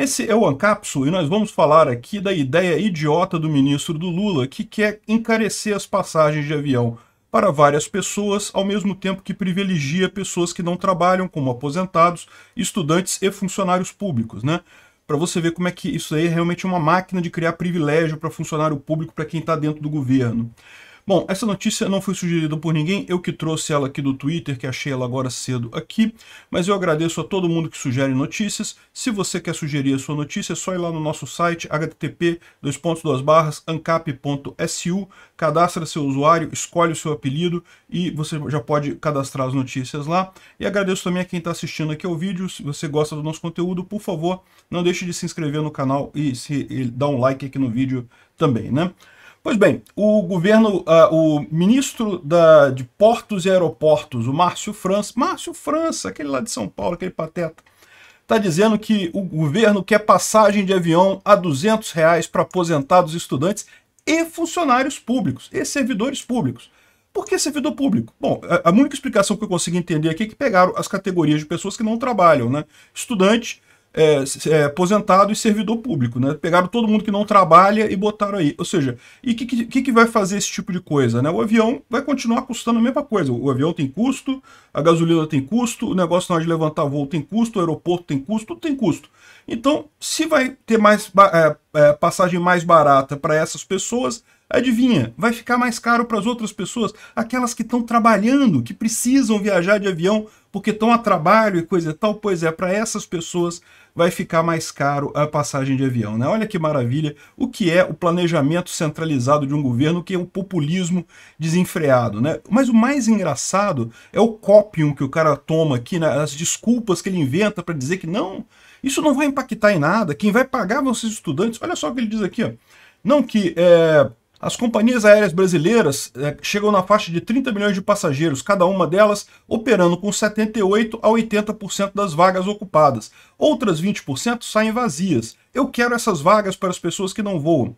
Esse é o Ancapsul e nós vamos falar aqui da ideia idiota do ministro do Lula que quer encarecer as passagens de avião para várias pessoas, ao mesmo tempo que privilegia pessoas que não trabalham, como aposentados, estudantes e funcionários públicos, né? Para você ver como é que isso aí é realmente uma máquina de criar privilégio para funcionário público, para quem está dentro do governo. Bom, essa notícia não foi sugerida por ninguém, eu que trouxe ela aqui do Twitter, que achei ela agora cedo aqui, mas eu agradeço a todo mundo que sugere notícias. Se você quer sugerir a sua notícia, é só ir lá no nosso site http://ancap.su, cadastra seu usuário, escolhe o seu apelido e você já pode cadastrar as notícias lá. E agradeço também a quem está assistindo aqui ao vídeo. Se você gosta do nosso conteúdo, por favor, não deixe de se inscrever no canal e, se, e dar um like aqui no vídeo também, né? Pois bem, o governo, uh, o ministro da, de Portos e Aeroportos, o Márcio França, Márcio França, aquele lá de São Paulo, aquele pateta, está dizendo que o governo quer passagem de avião a 200 reais para aposentados, estudantes e funcionários públicos, e servidores públicos. Por que servidor público? Bom, a, a única explicação que eu consigo entender aqui é que pegaram as categorias de pessoas que não trabalham, né? Estudante, é, é, aposentado e servidor público, né? Pegaram todo mundo que não trabalha e botaram aí. Ou seja, e o que, que, que, vai fazer esse tipo de coisa, né? O avião vai continuar custando a mesma coisa. O avião tem custo, a gasolina tem custo, o negócio na hora de levantar voo tem custo, o aeroporto tem custo, tudo tem custo. Então, se vai ter mais é, é, passagem mais barata para essas pessoas, Adivinha, vai ficar mais caro para as outras pessoas, aquelas que estão trabalhando, que precisam viajar de avião porque estão a trabalho e coisa e tal. Pois é, para essas pessoas vai ficar mais caro a passagem de avião. Né? Olha que maravilha o que é o planejamento centralizado de um governo, que é o um populismo desenfreado. Né? Mas o mais engraçado é o copium que o cara toma aqui, né? as desculpas que ele inventa para dizer que não, isso não vai impactar em nada, quem vai pagar vão ser os estudantes. Olha só o que ele diz aqui, ó. não que... É as companhias aéreas brasileiras eh, chegam na faixa de 30 milhões de passageiros, cada uma delas operando com 78 a 80% das vagas ocupadas. Outras 20% saem vazias. Eu quero essas vagas para as pessoas que não voam.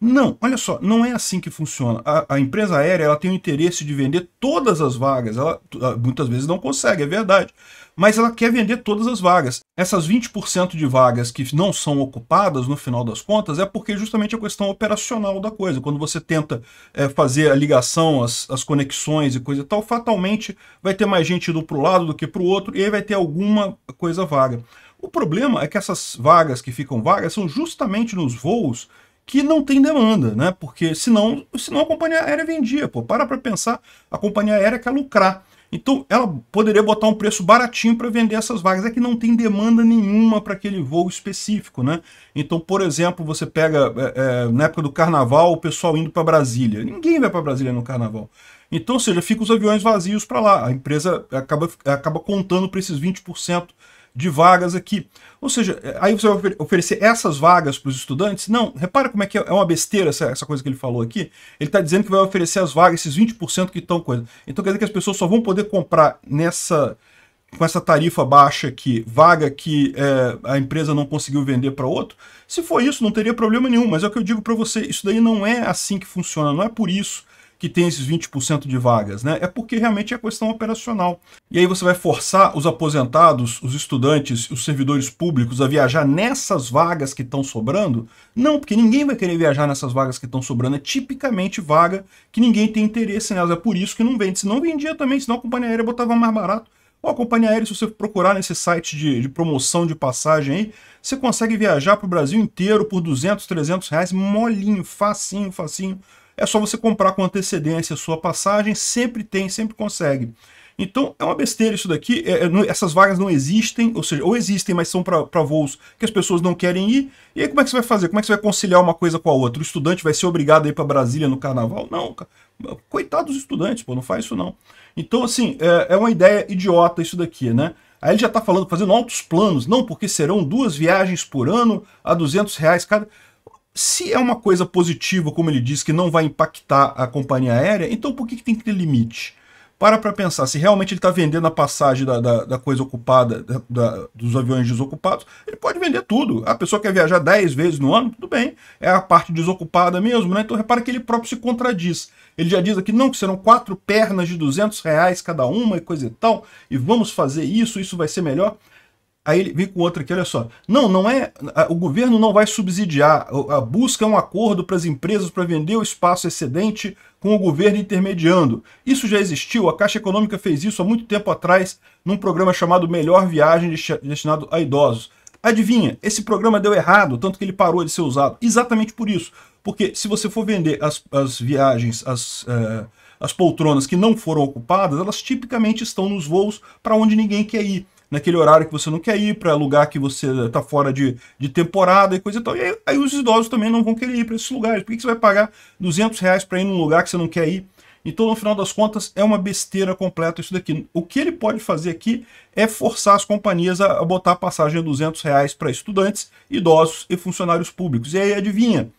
Não, olha só, não é assim que funciona. A, a empresa aérea ela tem o interesse de vender todas as vagas. Ela ah, muitas vezes não consegue, é verdade. Mas ela quer vender todas as vagas essas 20% de vagas que não são ocupadas, no final das contas, é porque justamente a é questão operacional da coisa. Quando você tenta é, fazer a ligação, as, as, conexões e coisa e tal, fatalmente vai ter mais gente indo para o lado do que para o outro e aí vai ter alguma coisa vaga. O problema é que essas vagas que ficam vagas são justamente nos voos que não tem demanda, né? Porque senão, senão a companhia aérea vendia, pô. Para para pensar, a companhia aérea quer lucrar. Então, ela poderia botar um preço baratinho para vender essas vagas. É que não tem demanda nenhuma para aquele voo específico, né? Então, por exemplo, você pega é, é, na época do carnaval o pessoal indo para Brasília. Ninguém vai para Brasília no carnaval. Então, ou seja, fica os aviões vazios para lá. A empresa acaba, acaba contando para esses 20% de vagas aqui. Ou seja, eh, aí você vai oferecer essas vagas para os estudantes? Não, repara como é que é, é uma besteira essa, essa coisa que ele falou aqui. Ele está dizendo que vai oferecer as vagas, esses 20% que estão coisa. Então quer dizer que as pessoas só vão poder comprar nessa com essa tarifa baixa aqui, vaga que é, a empresa não conseguiu vender para outro, se for isso, não teria problema nenhum. Mas é o que eu digo para você, isso daí não é assim que funciona, não é por isso que tem esses 20% de vagas, né? É porque realmente é questão operacional. E aí você vai forçar os aposentados, os estudantes, os servidores públicos a viajar nessas vagas que estão sobrando? Não, porque ninguém vai querer viajar nessas vagas que estão sobrando. É tipicamente vaga que ninguém tem interesse nelas. É por isso que não vende. Se não vendia também, senão a companhia aérea botava mais barato. Ó, companhia aérea, se você procurar nesse site de, de promoção de passagem aí, você consegue viajar para o Brasil inteiro por 200, 300 reais, molinho, facinho, facinho. É só você comprar com antecedência a sua passagem, sempre tem, sempre consegue. Então é uma besteira isso daqui. É, é não, essas vagas não existem, ou seja, ou existem, mas são para voos que as pessoas não querem ir. E aí como é que você vai fazer? Como é que você vai conciliar uma coisa com a outra? O estudante vai ser obrigado a ir para Brasília no carnaval? Não, cara. Coitado dos estudantes, pô, não faz isso não. Então, assim, é, é uma ideia idiota isso daqui, né? Aí ele já está falando, fazendo altos planos, não, porque serão duas viagens por ano a 200 reais cada se é uma coisa positiva, como ele diz, que não vai impactar a companhia aérea, então por que, que tem que ter limite? Para para pensar, se realmente ele está vendendo a passagem da, da, da coisa ocupada, da, da, dos aviões desocupados, ele pode vender tudo. A pessoa quer viajar 10 vezes no ano, tudo bem, é a parte desocupada mesmo, né? Então repara que ele próprio se contradiz. Ele já diz aqui, não, que serão quatro pernas de 200 reais cada uma e coisa e tal, e vamos fazer isso, isso vai ser melhor. Aí ele vem com outro aqui, olha só. Não, não é. O governo não vai subsidiar. A busca é um acordo para as empresas para vender o espaço excedente com o governo intermediando. Isso já existiu, a Caixa Econômica fez isso há muito tempo atrás, num programa chamado Melhor Viagem, destinado a idosos. Adivinha, esse programa deu errado, tanto que ele parou de ser usado. Exatamente por isso. Porque se você for vender as, as viagens, as. Eh, as poltronas que não foram ocupadas, elas tipicamente estão nos voos para onde ninguém quer ir naquele horário que você não quer ir, para lugar que você está fora de, de temporada e coisa e tal. E aí, aí os idosos também não vão querer ir para esses lugares. Por que, que você vai pagar 200 reais para ir num lugar que você não quer ir? Então, no final das contas, é uma besteira completa isso daqui. O que ele pode fazer aqui é forçar as companhias a botar a passagem a 200 reais para estudantes, idosos e funcionários públicos. E aí, adivinha?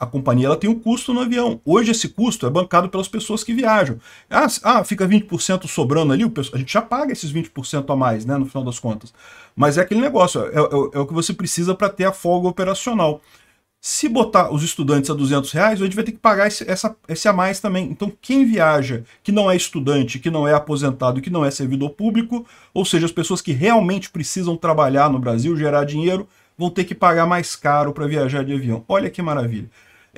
A companhia ela tem um custo no avião. Hoje esse custo é bancado pelas pessoas que viajam. Ah, ah fica 20% sobrando ali, a gente já paga esses 20% a mais, né, no final das contas. Mas é aquele negócio, é, é, é o que você precisa para ter a folga operacional. Se botar os estudantes a 200 reais, a gente vai ter que pagar esse, essa, esse a mais também. Então, quem viaja que não é estudante, que não é aposentado, que não é servidor público, ou seja, as pessoas que realmente precisam trabalhar no Brasil, gerar dinheiro, vão ter que pagar mais caro para viajar de avião. Olha que maravilha.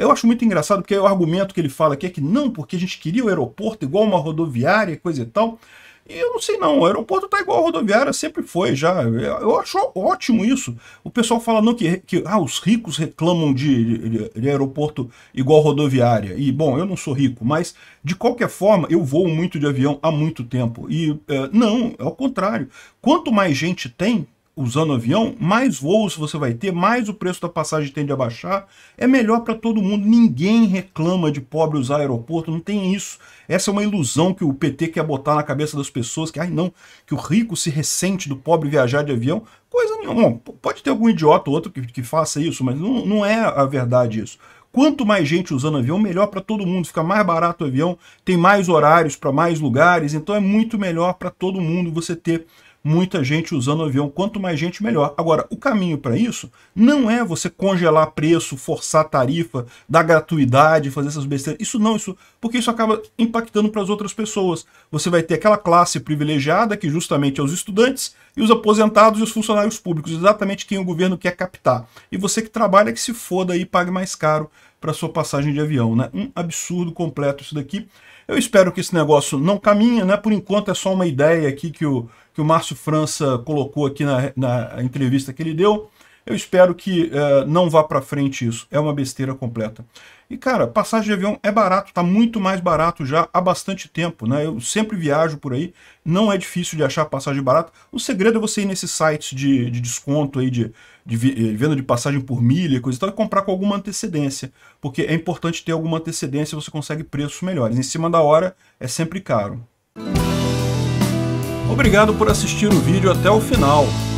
Eu acho muito engraçado, porque o argumento que ele fala aqui é que não, porque a gente queria o aeroporto igual uma rodoviária, coisa e tal. E eu não sei não, o aeroporto tá igual a rodoviária, sempre foi já. Eu acho ótimo isso. O pessoal fala não que, que ah, os ricos reclamam de, de, de aeroporto igual rodoviária. E, bom, eu não sou rico, mas, de qualquer forma, eu voo muito de avião há muito tempo. E, é, não, é o contrário. Quanto mais gente tem, usando avião, mais voos você vai ter, mais o preço da passagem tende a baixar. É melhor para todo mundo. Ninguém reclama de pobre usar aeroporto, não tem isso. Essa é uma ilusão que o PT quer botar na cabeça das pessoas, que ai não, que o rico se ressente do pobre viajar de avião. Coisa nenhuma. Pode ter algum idiota ou outro que, que faça isso, mas não, não é a verdade isso. Quanto mais gente usando avião, melhor para todo mundo. Fica mais barato o avião, tem mais horários para mais lugares, então é muito melhor para todo mundo você ter muita gente usando o avião. Quanto mais gente, melhor. Agora, o caminho para isso não é você congelar preço, forçar tarifa, dar gratuidade, fazer essas besteiras. Isso não, isso, porque isso acaba impactando para as outras pessoas. Você vai ter aquela classe privilegiada que justamente é os estudantes e os aposentados e os funcionários públicos, exatamente quem o governo quer captar. E você que trabalha que se foda aí, pague mais caro para sua passagem de avião, né? Um absurdo completo isso daqui. Eu espero que esse negócio não caminhe, né? Por enquanto é só uma ideia aqui que o, que o Márcio França colocou aqui na, na entrevista que ele deu. Eu espero que uh, não vá para frente isso. É uma besteira completa. E, cara, passagem de avião é barato, tá muito mais barato já há bastante tempo, né? Eu sempre viajo por aí, não é difícil de achar passagem barata. O segredo é você ir nesses sites de, de desconto aí, de, de, eh, venda de passagem por milha e coisa e tal, e comprar com alguma antecedência, porque é importante ter alguma antecedência, você consegue preços melhores. Em cima da hora é sempre caro. Obrigado por assistir o vídeo até o final.